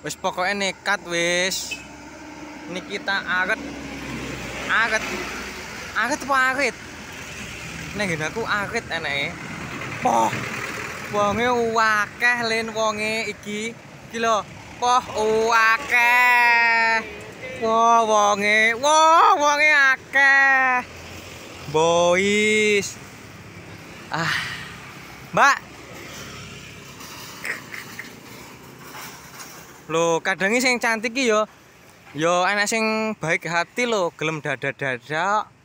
wis pokoknya nekat wis ini kita aret aret aret apa aret ini aku aret enak ya poh wongnya wakeh lin wongnya iki gila poh wakeh wah wongnya wah wongnya akeh boys ah mbak lo kadang sing cantik yo yo enak sing baik hati lo gelem dada dada